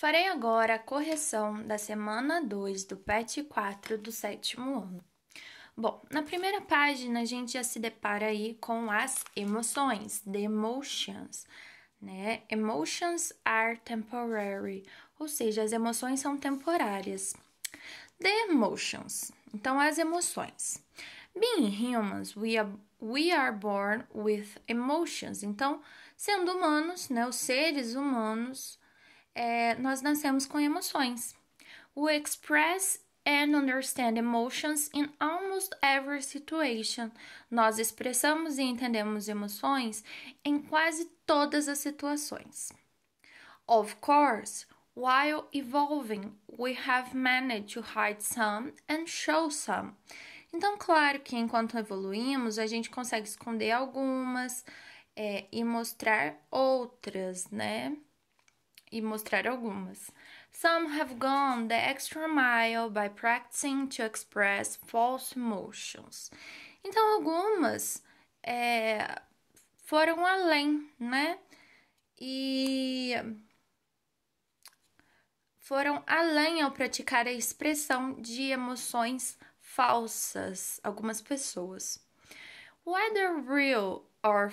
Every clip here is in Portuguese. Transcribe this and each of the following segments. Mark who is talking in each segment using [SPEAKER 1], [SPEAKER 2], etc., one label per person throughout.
[SPEAKER 1] Farei agora a correção da semana 2 do PET 4 do sétimo ano. Bom, na primeira página a gente já se depara aí com as emoções, the emotions, né? Emotions are temporary, ou seja, as emoções são temporárias. The emotions, então as emoções. Being humans, we are, we are born with emotions. Então, sendo humanos, né, os seres humanos, é, nós nascemos com emoções. We express and understand emotions in almost every situation. Nós expressamos e entendemos emoções em quase todas as situações. Of course, while evolving, we have managed to hide some and show some. Então, claro que enquanto evoluímos, a gente consegue esconder algumas é, e mostrar outras, né? e mostrar algumas. Some have gone the extra mile by practicing to express false emotions. Então, algumas é, foram além, né? E foram além ao praticar a expressão de emoções falsas, algumas pessoas. Whether real or,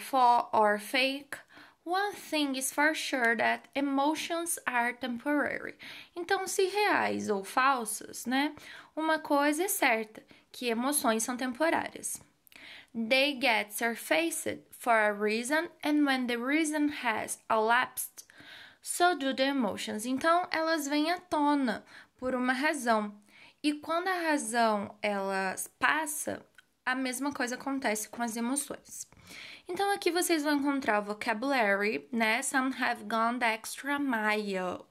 [SPEAKER 1] or fake, One thing is for sure that emotions are temporary. Então, se reais ou falsas, né? Uma coisa é certa, que emoções são temporárias. They get surfaced for a reason, and when the reason has elapsed, so do the emotions. Então, elas vêm à tona por uma razão. E quando a razão ela passa, a mesma coisa acontece com as emoções. Então aqui vocês vão encontrar vocabulary, né? Some have gone the extra mile.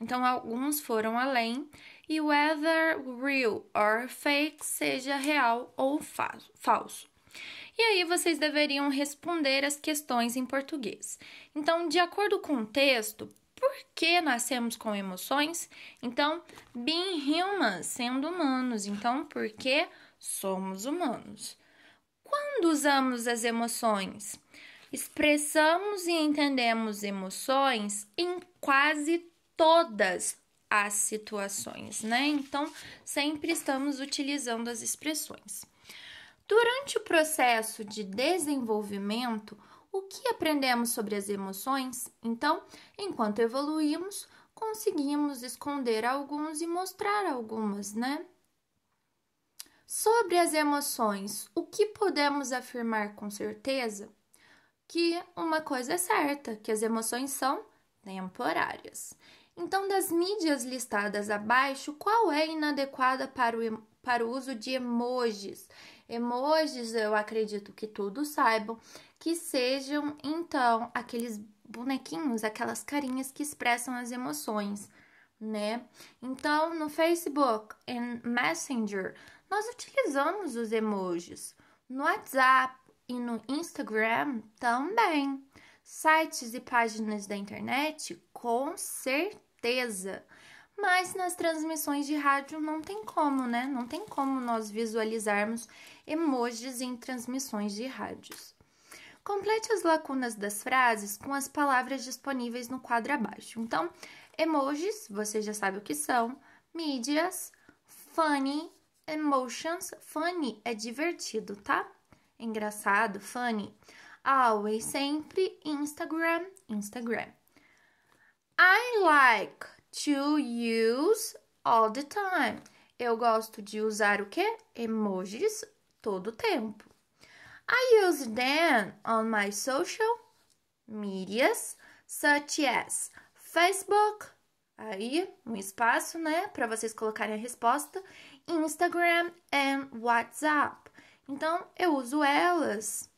[SPEAKER 1] Então alguns foram além. E whether real or fake, seja real ou falso. E aí vocês deveriam responder as questões em português. Então, de acordo com o texto, por que nascemos com emoções? Então, being human, sendo humanos. Então, por que somos humanos? Quando usamos as emoções? Expressamos e entendemos emoções em quase todas as situações, né? Então, sempre estamos utilizando as expressões. Durante o processo de desenvolvimento, o que aprendemos sobre as emoções? Então, enquanto evoluímos, conseguimos esconder alguns e mostrar algumas, né? Sobre as emoções, o que podemos afirmar com certeza? Que uma coisa é certa, que as emoções são temporárias. Então, das mídias listadas abaixo, qual é inadequada para o, para o uso de emojis? Emojis, eu acredito que todos saibam, que sejam então aqueles bonequinhos, aquelas carinhas que expressam as emoções, né? Então, no Facebook, e Messenger, nós utilizamos os emojis no WhatsApp e no Instagram também. Sites e páginas da internet, com certeza. Mas nas transmissões de rádio não tem como, né? Não tem como nós visualizarmos emojis em transmissões de rádios. Complete as lacunas das frases com as palavras disponíveis no quadro abaixo. Então, emojis, você já sabe o que são, mídias, funny, emotions funny é divertido, tá? Engraçado, funny. Always, sempre, Instagram, Instagram. I like to use all the time. Eu gosto de usar o que? Emojis todo o tempo. I use them on my social medias, such as Facebook, aí um espaço, né, para vocês colocarem a resposta, Instagram e WhatsApp. Então, eu uso elas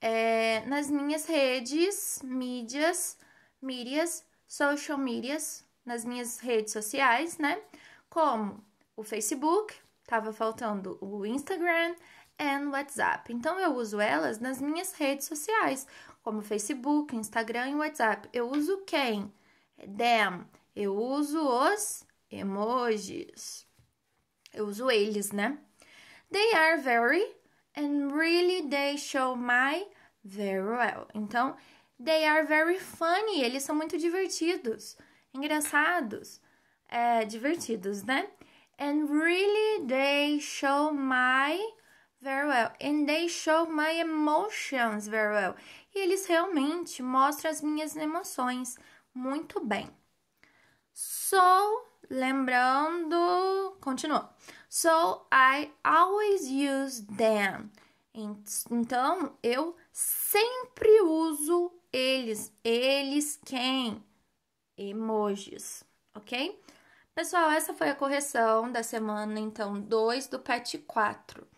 [SPEAKER 1] é, nas minhas redes, mídias, mídias, social mídias, nas minhas redes sociais, né? Como o Facebook, tava faltando o Instagram e o WhatsApp. Então, eu uso elas nas minhas redes sociais, como Facebook, Instagram e WhatsApp. Eu uso quem? Them. Eu uso os emojis. Eu uso eles, né? They are very and really they show my very well. Então, they are very funny. Eles são muito divertidos, engraçados, é, divertidos, né? And really they show my very well. And they show my emotions very well. E eles realmente mostram as minhas emoções muito bem. So Lembrando, continua. So I always use them. Então eu sempre uso eles, eles quem? Emojis, ok? Pessoal, essa foi a correção da semana então 2 do PET 4.